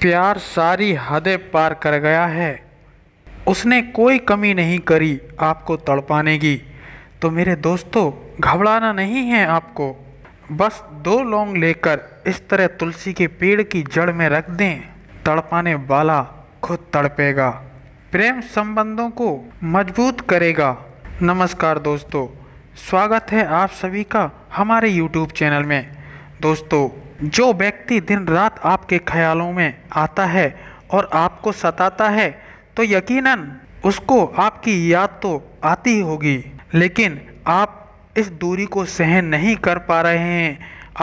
प्यार सारी हदें पार कर गया है उसने कोई कमी नहीं करी आपको तड़पाने की तो मेरे दोस्तों घबराना नहीं है आपको बस दो लौंग लेकर इस तरह तुलसी के पेड़ की जड़ में रख दें तड़पाने वाला खुद तड़पेगा प्रेम संबंधों को मजबूत करेगा नमस्कार दोस्तों स्वागत है आप सभी का हमारे YouTube चैनल में दोस्तों जो व्यक्ति दिन रात आपके ख्यालों में आता है और आपको सताता है तो यकीनन उसको आपकी याद तो आती होगी लेकिन आप इस दूरी को सहन नहीं कर पा रहे हैं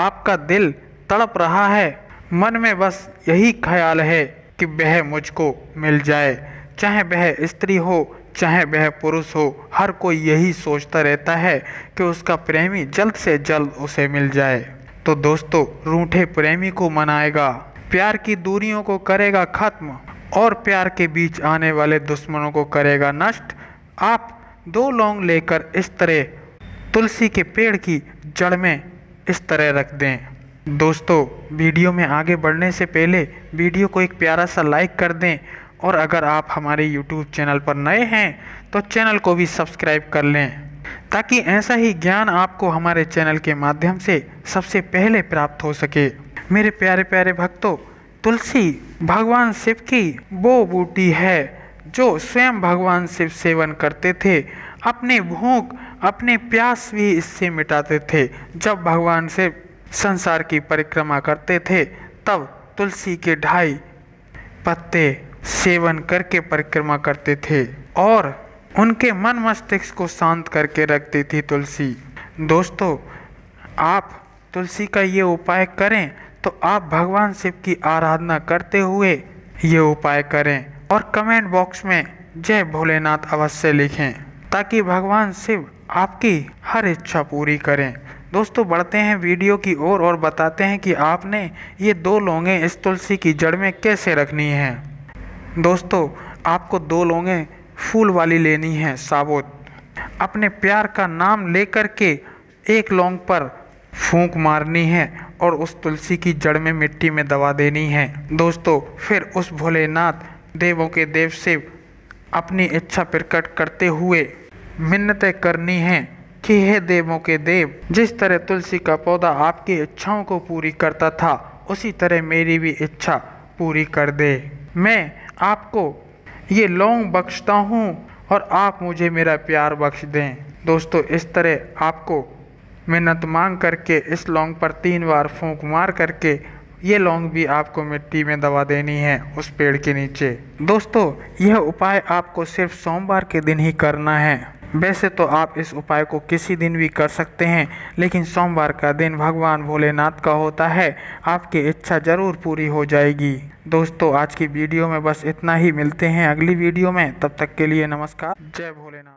आपका दिल तड़प रहा है मन में बस यही ख्याल है कि वह मुझको मिल जाए चाहे वह स्त्री हो चाहे वह पुरुष हो हर कोई यही सोचता रहता है कि उसका प्रेमी जल्द से जल्द उसे मिल जाए तो दोस्तों रूठे प्रेमी को मनाएगा प्यार की दूरियों को करेगा खत्म और प्यार के बीच आने वाले दुश्मनों को करेगा नष्ट आप दो लौंग लेकर इस तरह तुलसी के पेड़ की जड़ में इस तरह रख दें दोस्तों वीडियो में आगे बढ़ने से पहले वीडियो को एक प्यारा सा लाइक कर दें और अगर आप हमारे यूट्यूब चैनल पर नए हैं तो चैनल को भी सब्सक्राइब कर लें ताकि ऐसा ही ज्ञान आपको हमारे चैनल के माध्यम से सबसे पहले प्राप्त हो सके मेरे प्यारे प्यारे भक्तों तुलसी भगवान शिव की वो बूटी है जो स्वयं भगवान शिव सेवन करते थे अपने भूख अपने प्यास भी इससे मिटाते थे जब भगवान शिव संसार की परिक्रमा करते थे तब तुलसी के ढाई पत्ते सेवन करके परिक्रमा करते थे और उनके मन मस्तिष्क को शांत करके रखती थी तुलसी दोस्तों आप तुलसी का ये उपाय करें तो आप भगवान शिव की आराधना करते हुए ये उपाय करें और कमेंट बॉक्स में जय भोलेनाथ अवश्य लिखें ताकि भगवान शिव आपकी हर इच्छा पूरी करें दोस्तों बढ़ते हैं वीडियो की ओर और, और बताते हैं कि आपने ये दो लोंगे इस तुलसी की जड़ में कैसे रखनी है दोस्तों आपको दो लोंगे फूल वाली लेनी है साबुत अपने प्यार का नाम लेकर के एक लौंग पर फूंक मारनी है और उस तुलसी की जड़ में मिट्टी में दवा देनी है दोस्तों फिर उस भोलेनाथ देवों के देव से अपनी इच्छा प्रकट करते हुए मिन्नतें करनी है कि हे देवों के देव जिस तरह तुलसी का पौधा आपकी इच्छाओं को पूरी करता था उसी तरह मेरी भी इच्छा पूरी कर दे मैं आपको ये लौंग बख्शता हूँ और आप मुझे मेरा प्यार बख्श दें दोस्तों इस तरह आपको मिन्नत मांग करके इस लौंग पर तीन बार फूंक मार करके ये लौंग भी आपको मिट्टी में दबा देनी है उस पेड़ के नीचे दोस्तों यह उपाय आपको सिर्फ सोमवार के दिन ही करना है वैसे तो आप इस उपाय को किसी दिन भी कर सकते हैं लेकिन सोमवार का दिन भगवान भोलेनाथ का होता है आपकी इच्छा ज़रूर पूरी हो जाएगी दोस्तों आज की वीडियो में बस इतना ही मिलते हैं अगली वीडियो में तब तक के लिए नमस्कार जय भोलेनाथ